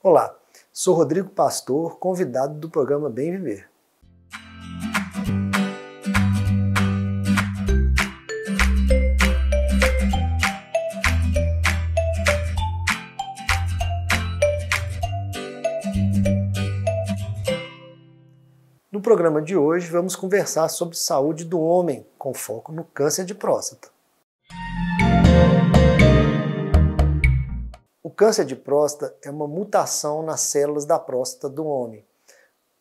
Olá, sou Rodrigo Pastor, convidado do programa Bem Viver. No programa de hoje, vamos conversar sobre saúde do homem, com foco no câncer de próstata. câncer de próstata é uma mutação nas células da próstata do homem.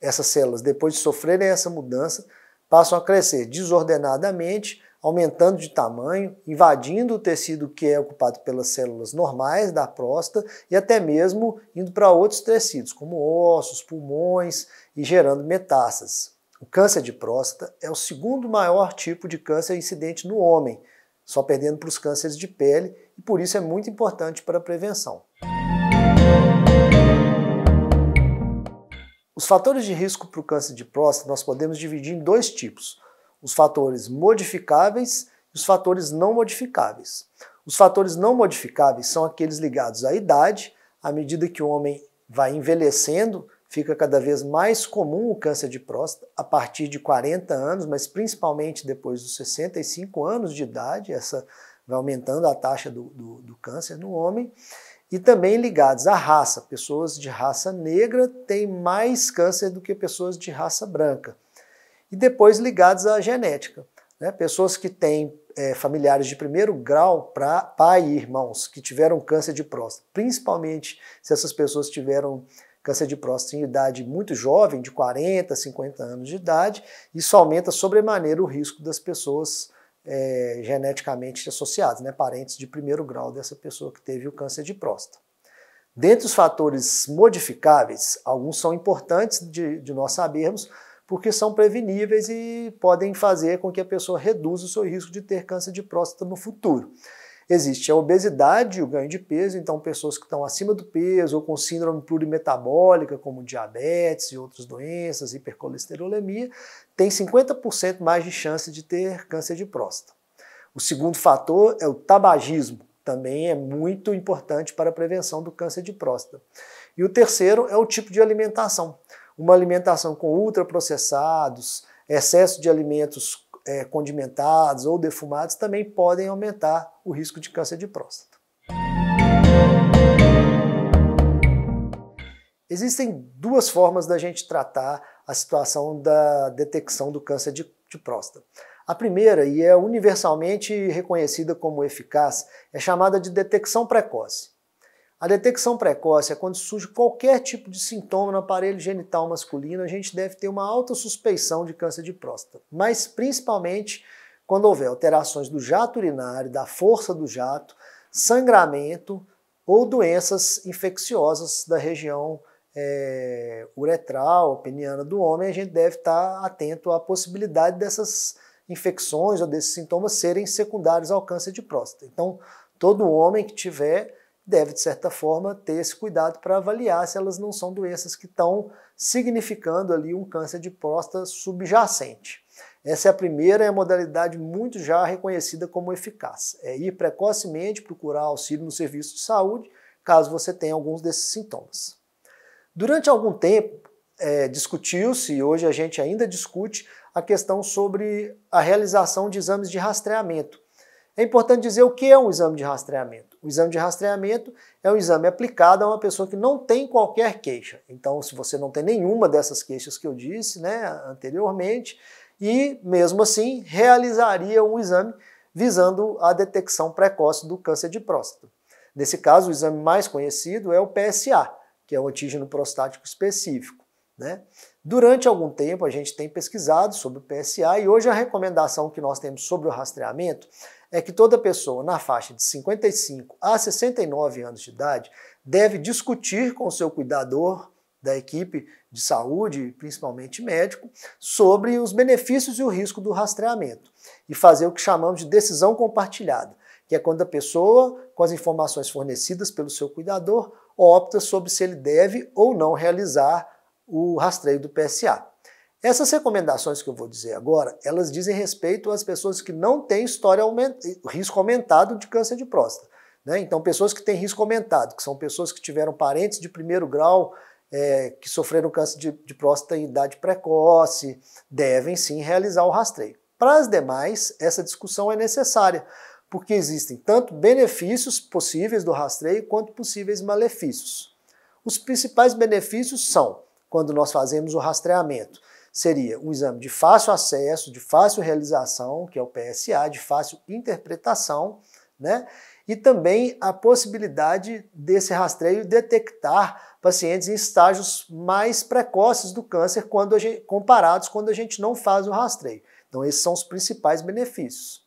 Essas células, depois de sofrerem essa mudança, passam a crescer desordenadamente, aumentando de tamanho, invadindo o tecido que é ocupado pelas células normais da próstata e até mesmo indo para outros tecidos, como ossos, pulmões e gerando metástases. O câncer de próstata é o segundo maior tipo de câncer incidente no homem, só perdendo para os cânceres de pele, e por isso é muito importante para a prevenção. Os fatores de risco para o câncer de próstata nós podemos dividir em dois tipos: os fatores modificáveis e os fatores não modificáveis. Os fatores não modificáveis são aqueles ligados à idade, à medida que o homem vai envelhecendo, fica cada vez mais comum o câncer de próstata a partir de 40 anos, mas principalmente depois dos 65 anos de idade, essa vai aumentando a taxa do, do, do câncer no homem e também ligados à raça. Pessoas de raça negra têm mais câncer do que pessoas de raça branca. E depois ligados à genética. Né? Pessoas que têm é, familiares de primeiro grau, para pai e irmãos, que tiveram câncer de próstata, principalmente se essas pessoas tiveram câncer de próstata em idade muito jovem, de 40, 50 anos de idade, isso aumenta sobremaneira o risco das pessoas é, geneticamente associados, né, parentes de primeiro grau dessa pessoa que teve o câncer de próstata. Dentre os fatores modificáveis, alguns são importantes de, de nós sabermos, porque são preveníveis e podem fazer com que a pessoa reduza o seu risco de ter câncer de próstata no futuro. Existe a obesidade, o ganho de peso, então pessoas que estão acima do peso ou com síndrome plurimetabólica, como diabetes e outras doenças, hipercolesterolemia, têm 50% mais de chance de ter câncer de próstata. O segundo fator é o tabagismo, também é muito importante para a prevenção do câncer de próstata. E o terceiro é o tipo de alimentação. Uma alimentação com ultraprocessados, excesso de alimentos é, condimentados ou defumados também podem aumentar o risco de câncer de próstata. Existem duas formas da gente tratar a situação da detecção do câncer de, de próstata. A primeira, e é universalmente reconhecida como eficaz, é chamada de detecção precoce. A detecção precoce é quando surge qualquer tipo de sintoma no aparelho genital masculino, a gente deve ter uma alta suspeição de câncer de próstata, mas principalmente quando houver alterações do jato urinário, da força do jato, sangramento ou doenças infecciosas da região é, uretral, peniana do homem, a gente deve estar tá atento à possibilidade dessas infecções ou desses sintomas serem secundários ao câncer de próstata. Então, todo homem que tiver deve, de certa forma, ter esse cuidado para avaliar se elas não são doenças que estão significando ali um câncer de próstata subjacente. Essa é a primeira é a modalidade muito já reconhecida como eficaz. É ir precocemente procurar auxílio no serviço de saúde, caso você tenha alguns desses sintomas. Durante algum tempo, é, discutiu-se, e hoje a gente ainda discute, a questão sobre a realização de exames de rastreamento. É importante dizer o que é um exame de rastreamento. O exame de rastreamento é um exame aplicado a uma pessoa que não tem qualquer queixa. Então, se você não tem nenhuma dessas queixas que eu disse né, anteriormente, e mesmo assim realizaria um exame visando a detecção precoce do câncer de próstata. Nesse caso, o exame mais conhecido é o PSA, que é o antígeno prostático específico. Né? Durante algum tempo a gente tem pesquisado sobre o PSA e hoje a recomendação que nós temos sobre o rastreamento é que toda pessoa na faixa de 55 a 69 anos de idade deve discutir com o seu cuidador da equipe de saúde, principalmente médico, sobre os benefícios e o risco do rastreamento e fazer o que chamamos de decisão compartilhada, que é quando a pessoa, com as informações fornecidas pelo seu cuidador, opta sobre se ele deve ou não realizar o rastreio do PSA. Essas recomendações que eu vou dizer agora, elas dizem respeito às pessoas que não têm história de risco aumentado de câncer de próstata. Né? Então, pessoas que têm risco aumentado, que são pessoas que tiveram parentes de primeiro grau é, que sofreram câncer de, de próstata em idade precoce, devem sim realizar o rastreio. Para as demais, essa discussão é necessária, porque existem tanto benefícios possíveis do rastreio quanto possíveis malefícios. Os principais benefícios são, quando nós fazemos o rastreamento, seria um exame de fácil acesso, de fácil realização, que é o PSA, de fácil interpretação, né? E também a possibilidade desse rastreio detectar pacientes em estágios mais precoces do câncer quando gente, comparados quando a gente não faz o rastreio. Então, esses são os principais benefícios.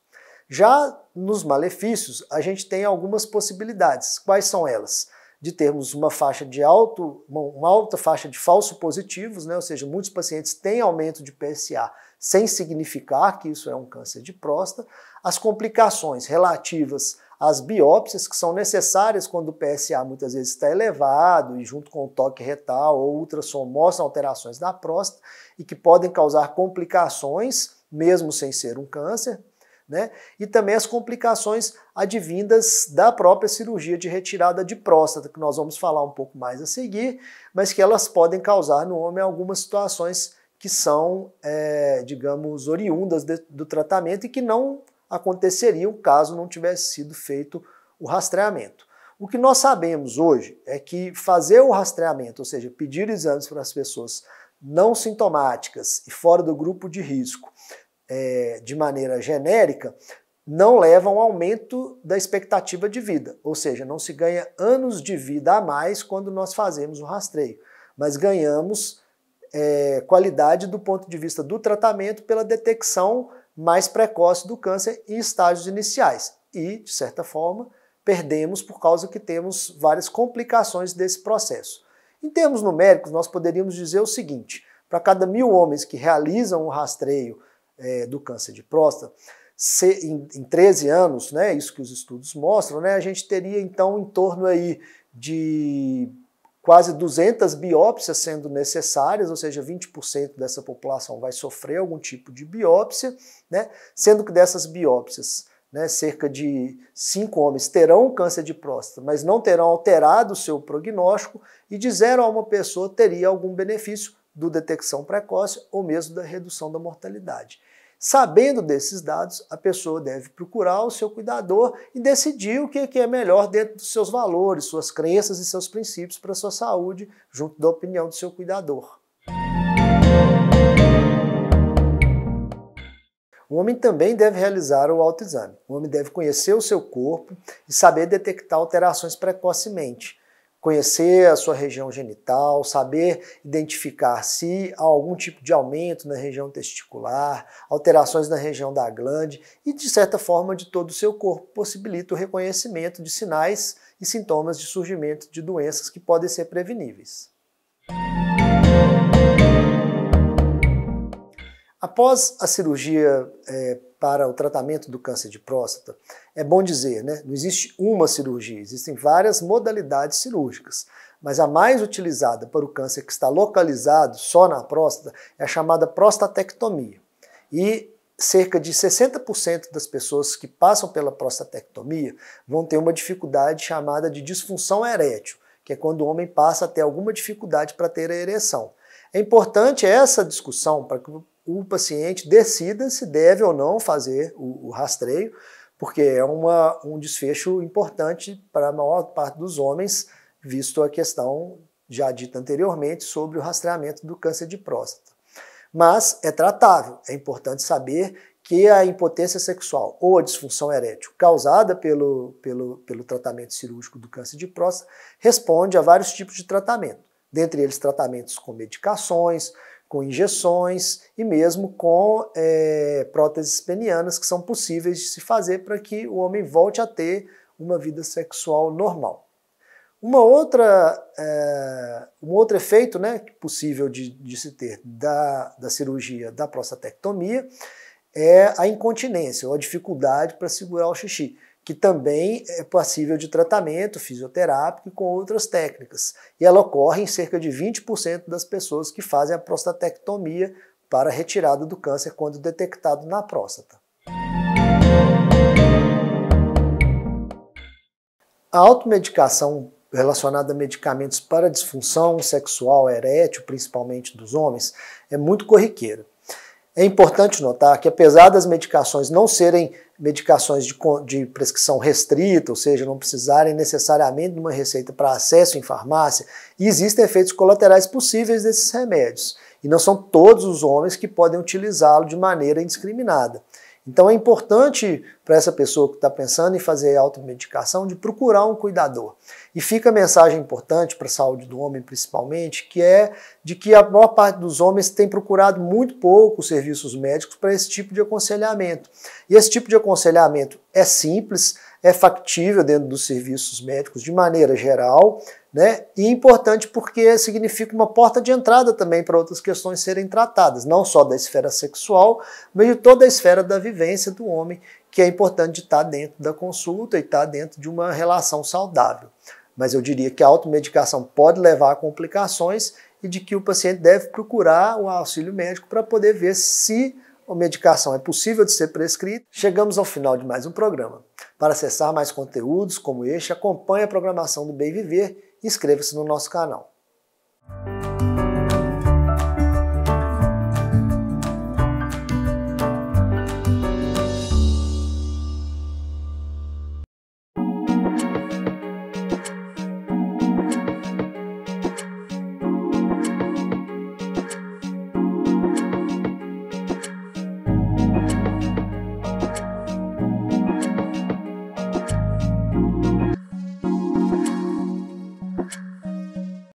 Já nos malefícios, a gente tem algumas possibilidades. Quais são elas? de termos uma faixa de alto, uma alta faixa de falso positivos, né? ou seja, muitos pacientes têm aumento de PSA sem significar que isso é um câncer de próstata, as complicações relativas às biópsias que são necessárias quando o PSA muitas vezes está elevado e junto com o toque retal ou ultrassom mostram alterações na próstata e que podem causar complicações mesmo sem ser um câncer, né? E também as complicações advindas da própria cirurgia de retirada de próstata, que nós vamos falar um pouco mais a seguir, mas que elas podem causar no homem algumas situações que são, é, digamos, oriundas de, do tratamento e que não aconteceriam caso não tivesse sido feito o rastreamento. O que nós sabemos hoje é que fazer o rastreamento, ou seja, pedir exames para as pessoas não sintomáticas e fora do grupo de risco, é, de maneira genérica, não leva a um aumento da expectativa de vida, ou seja, não se ganha anos de vida a mais quando nós fazemos o rastreio, mas ganhamos é, qualidade do ponto de vista do tratamento pela detecção mais precoce do câncer em estágios iniciais. E, de certa forma, perdemos por causa que temos várias complicações desse processo. Em termos numéricos, nós poderíamos dizer o seguinte: para cada mil homens que realizam o rastreio é, do câncer de próstata, se, em, em 13 anos, né, isso que os estudos mostram, né, a gente teria então em torno aí de quase 200 biópsias sendo necessárias, ou seja, 20% dessa população vai sofrer algum tipo de biópsia, né? sendo que dessas biópsias, né, cerca de 5 homens terão câncer de próstata, mas não terão alterado o seu prognóstico, e de 0 a uma pessoa teria algum benefício do detecção precoce ou mesmo da redução da mortalidade. Sabendo desses dados, a pessoa deve procurar o seu cuidador e decidir o que é melhor dentro dos seus valores, suas crenças e seus princípios para a sua saúde, junto da opinião do seu cuidador. O homem também deve realizar o autoexame. O homem deve conhecer o seu corpo e saber detectar alterações precocemente conhecer a sua região genital, saber identificar se há algum tipo de aumento na região testicular, alterações na região da glande e, de certa forma, de todo o seu corpo, possibilita o reconhecimento de sinais e sintomas de surgimento de doenças que podem ser preveníveis. Após a cirurgia é, para o tratamento do câncer de próstata, é bom dizer, né? Não existe uma cirurgia, existem várias modalidades cirúrgicas, mas a mais utilizada para o câncer que está localizado só na próstata é a chamada prostatectomia. E cerca de 60% das pessoas que passam pela prostatectomia vão ter uma dificuldade chamada de disfunção erétil, que é quando o homem passa a ter alguma dificuldade para ter a ereção. É importante essa discussão para que o paciente decida se deve ou não fazer o, o rastreio, porque é uma, um desfecho importante para a maior parte dos homens, visto a questão já dita anteriormente sobre o rastreamento do câncer de próstata. Mas é tratável, é importante saber que a impotência sexual ou a disfunção erétil causada pelo, pelo, pelo tratamento cirúrgico do câncer de próstata responde a vários tipos de tratamento, dentre eles tratamentos com medicações, com injeções e mesmo com é, próteses penianas que são possíveis de se fazer para que o homem volte a ter uma vida sexual normal. Uma outra, é, um outro efeito né, possível de, de se ter da, da cirurgia da prostatectomia é a incontinência ou a dificuldade para segurar o xixi que também é passível de tratamento fisioterápico e com outras técnicas. E ela ocorre em cerca de 20% das pessoas que fazem a prostatectomia para retirada do câncer quando detectado na próstata. A automedicação relacionada a medicamentos para disfunção sexual erétil, principalmente dos homens, é muito corriqueira. É importante notar que, apesar das medicações não serem medicações de, de, prescrição restrita, ou seja, não precisarem necessariamente de uma receita para acesso em farmácia, e existem efeitos colaterais possíveis desses remédios. E não são todos os homens que podem utilizá-lo de maneira indiscriminada. Então é importante para essa pessoa que está pensando em fazer automedicação de procurar um cuidador. E fica a mensagem importante para a saúde do homem, principalmente, que é de que a maior parte dos homens tem procurado muito pouco os serviços médicos para esse tipo de aconselhamento. E esse tipo de aconselhamento é simples, é factível dentro dos serviços médicos de maneira geral, né? E importante porque significa uma porta de entrada também para outras questões serem tratadas, não só da esfera sexual, mas de toda a esfera da vivência do homem, que é importante estar tá dentro da consulta e estar tá dentro de uma relação saudável. Mas eu diria que a automedicação pode levar a complicações e de que o paciente deve procurar o auxílio médico para poder ver se a medicação é possível de ser prescrita. Chegamos ao final de mais um programa. Para acessar mais conteúdos como este, acompanhe a programação do Bem Viver e inscreva-se no nosso canal.